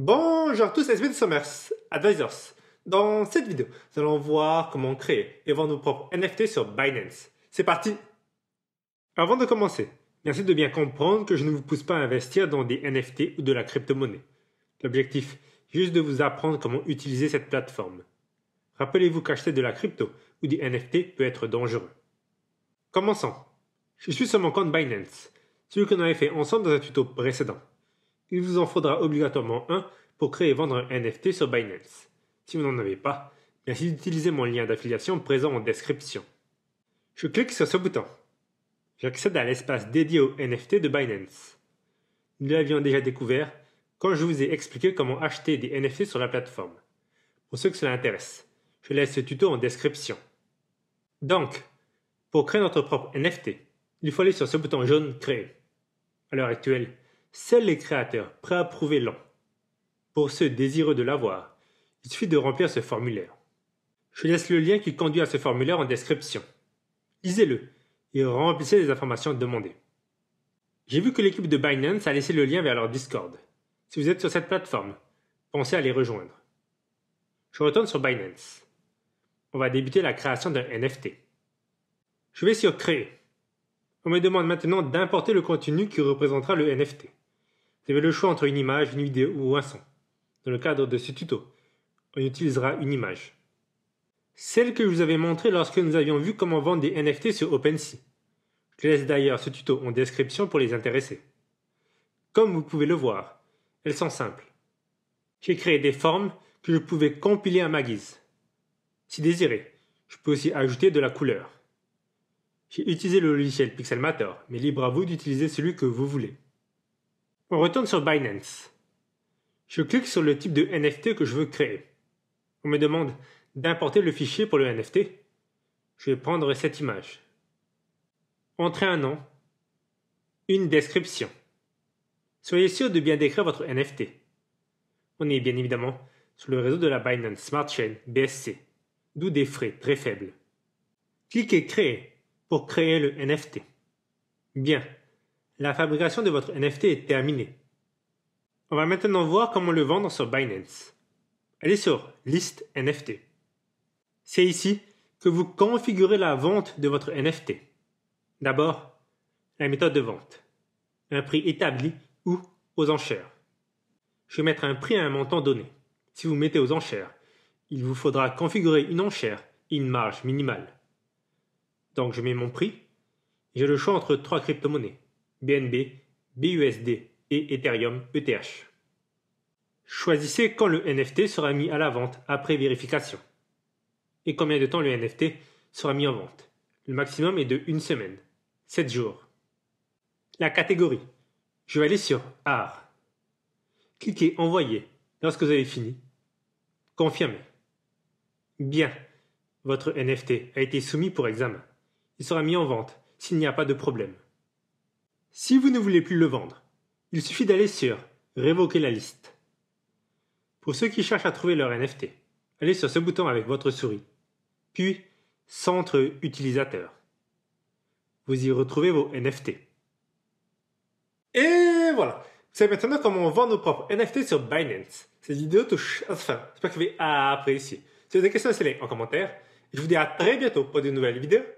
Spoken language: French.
Bonjour à tous, c'est Smith Advisors. Dans cette vidéo, nous allons voir comment créer et vendre nos propres NFT sur Binance. C'est parti Avant de commencer, merci de bien comprendre que je ne vous pousse pas à investir dans des NFT ou de la crypto-monnaie. L'objectif est juste de vous apprendre comment utiliser cette plateforme. Rappelez-vous qu'acheter de la crypto ou des NFT peut être dangereux. Commençons. Je suis sur mon compte Binance, celui qu'on avait fait ensemble dans un tuto précédent il vous en faudra obligatoirement un pour créer et vendre un NFT sur Binance. Si vous n'en avez pas, merci d'utiliser mon lien d'affiliation présent en description. Je clique sur ce bouton. J'accède à l'espace dédié au NFT de Binance. Nous l'avions déjà découvert quand je vous ai expliqué comment acheter des NFT sur la plateforme. Pour ceux que cela intéresse, je laisse ce tuto en description. Donc, pour créer notre propre NFT, il faut aller sur ce bouton jaune Créer. À l'heure actuelle, Seuls les créateurs prouver l'ont. Pour ceux désireux de l'avoir, il suffit de remplir ce formulaire. Je laisse le lien qui conduit à ce formulaire en description. Lisez-le et remplissez les informations demandées. J'ai vu que l'équipe de Binance a laissé le lien vers leur Discord. Si vous êtes sur cette plateforme, pensez à les rejoindre. Je retourne sur Binance. On va débuter la création d'un NFT. Je vais sur Créer. On me demande maintenant d'importer le contenu qui représentera le NFT. Vous avez le choix entre une image, une vidéo ou un son. Dans le cadre de ce tuto, on utilisera une image. Celle que je vous avais montrée lorsque nous avions vu comment vendre des NFT sur OpenSea. Je laisse d'ailleurs ce tuto en description pour les intéresser. Comme vous pouvez le voir, elles sont simples. J'ai créé des formes que je pouvais compiler à ma guise. Si désiré, je peux aussi ajouter de la couleur. J'ai utilisé le logiciel Pixelmator, mais libre à vous d'utiliser celui que vous voulez. On retourne sur Binance. Je clique sur le type de NFT que je veux créer. On me demande d'importer le fichier pour le NFT. Je vais prendre cette image. Entrez un nom, une description. Soyez sûr de bien décrire votre NFT. On est bien évidemment sur le réseau de la Binance Smart Chain BSC, d'où des frais très faibles. Cliquez Créer pour créer le NFT. Bien, la fabrication de votre NFT est terminée. On va maintenant voir comment le vendre sur Binance. Allez sur List NFT. C'est ici que vous configurez la vente de votre NFT. D'abord, la méthode de vente. Un prix établi ou aux enchères. Je vais mettre un prix à un montant donné. Si vous mettez aux enchères, il vous faudra configurer une enchère et une marge minimale. Donc je mets mon prix. J'ai le choix entre trois crypto-monnaies. BNB, BUSD et Ethereum ETH. Choisissez quand le NFT sera mis à la vente après vérification et combien de temps le NFT sera mis en vente. Le maximum est de une semaine, 7 jours. La catégorie. Je vais aller sur Art. Cliquez Envoyer lorsque vous avez fini. Confirmez. Bien. Votre NFT a été soumis pour examen. Il sera mis en vente s'il n'y a pas de problème. Si vous ne voulez plus le vendre, il suffit d'aller sur Révoquer la liste. Pour ceux qui cherchent à trouver leur NFT, allez sur ce bouton avec votre souris, puis Centre utilisateur. Vous y retrouvez vos NFT. Et voilà Vous savez maintenant comment on vend nos propres NFT sur Binance. Cette vidéo touche à sa fin. J'espère que vous avez apprécié. Si vous avez des questions, laissez-les en commentaire. Je vous dis à très bientôt pour de nouvelles vidéos.